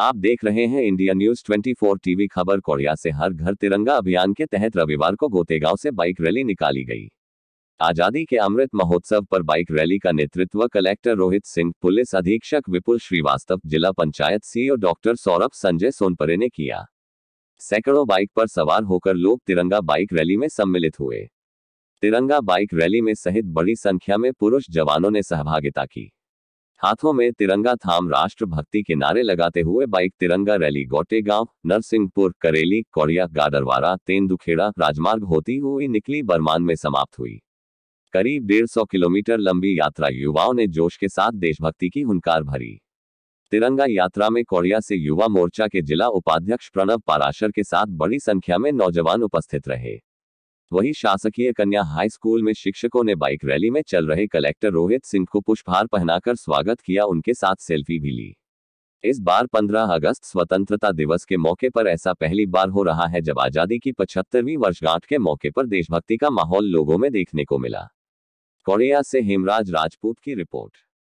आप देख रहे हैं इंडिया न्यूज 24 टीवी खबर कोरिया से हर घर तिरंगा अभियान के तहत रविवार को गोतेगांव से बाइक रैली निकाली गई आजादी के अमृत महोत्सव पर बाइक रैली का नेतृत्व कलेक्टर रोहित सिंह पुलिस अधीक्षक विपुल श्रीवास्तव जिला पंचायत सीओ डॉक्टर सौरभ संजय सोनपरे ने किया सैकड़ों बाइक पर सवार होकर लोग तिरंगा बाइक रैली में सम्मिलित हुए तिरंगा बाइक रैली में सहित बड़ी संख्या में पुरुष जवानों ने सहभागिता की हाथों में तिरंगा थाम राष्ट्र भक्ति के नारे लगाते हुए बाइक तिरंगा रैली गोटेगांव नरसिंहपुर करेली कोरिया गादरवारा तेंदुखेड़ा राजमार्ग होती हुई निकली बरमान में समाप्त हुई करीब डेढ़ सौ किलोमीटर लंबी यात्रा युवाओं ने जोश के साथ देशभक्ति की हुनकार भरी तिरंगा यात्रा में कोरिया से युवा मोर्चा के जिला उपाध्यक्ष प्रणव पाराशर के साथ बड़ी संख्या में नौजवान उपस्थित रहे वहीं शासकीय कन्या हाई स्कूल में शिक्षकों ने बाइक रैली में चल रहे कलेक्टर रोहित सिंह को पुष्पहार पहनाकर स्वागत किया उनके साथ सेल्फी भी ली इस बार 15 अगस्त स्वतंत्रता दिवस के मौके पर ऐसा पहली बार हो रहा है जब आजादी की पचहत्तरवीं वर्षगांठ के मौके पर देशभक्ति का माहौल लोगों में देखने को मिला कोरिया से हेमराज राजपूत की रिपोर्ट